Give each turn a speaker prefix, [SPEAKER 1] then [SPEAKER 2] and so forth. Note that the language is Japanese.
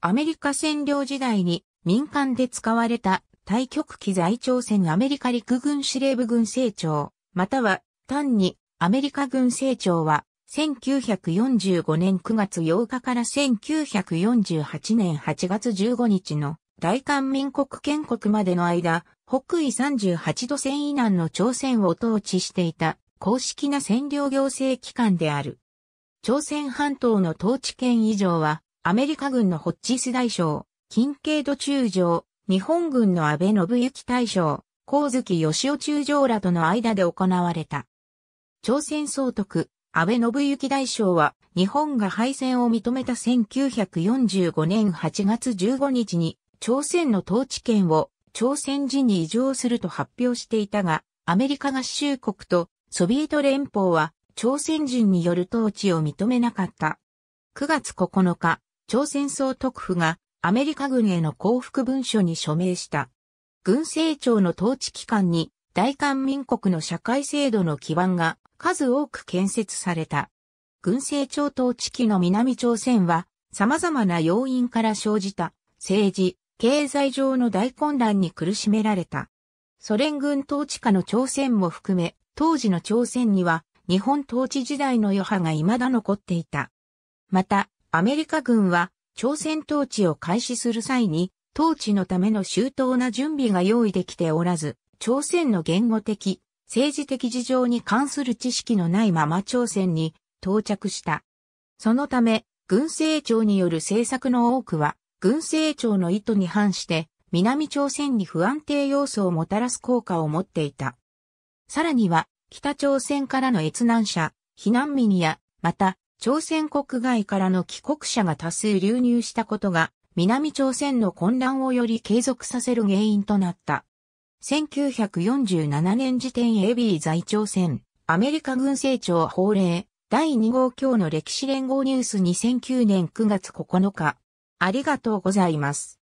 [SPEAKER 1] アメリカ占領時代に民間で使われた対極機在朝鮮アメリカ陸軍司令部軍政庁、または単にアメリカ軍政庁は1945年9月8日から1948年8月15日の大韓民国建国までの間、北緯38度線以南の朝鮮を統治していた公式な占領行政機関である。朝鮮半島の統治権以上はアメリカ軍のホッチス大将、近景度中将、日本軍の安倍信行大将、光月義雄中将らとの間で行われた。朝鮮総督、安倍信行大将は、日本が敗戦を認めた1945年8月15日に、朝鮮の統治権を朝鮮人に移譲すると発表していたが、アメリカ合衆国とソビエト連邦は朝鮮人による統治を認めなかった。9月9日、朝鮮総督府がアメリカ軍への降伏文書に署名した。軍政庁の統治機関に大韓民国の社会制度の基盤が数多く建設された。軍政庁統治機の南朝鮮は様々な要因から生じた政治、経済上の大混乱に苦しめられた。ソ連軍統治下の朝鮮も含め、当時の朝鮮には日本統治時代の余波が未だ残っていた。また、アメリカ軍は朝鮮統治を開始する際に、統治のための周到な準備が用意できておらず、朝鮮の言語的、政治的事情に関する知識のないまま朝鮮に到着した。そのため、軍政庁による政策の多くは、軍政庁の意図に反して、南朝鮮に不安定要素をもたらす効果を持っていた。さらには、北朝鮮からの越難者、避難民や、また、朝鮮国外からの帰国者が多数流入したことが、南朝鮮の混乱をより継続させる原因となった。1947年時点 a ビー在朝鮮、アメリカ軍政庁法令、第2号今日の歴史連合ニュース2009年9月9日。ありがとうございます。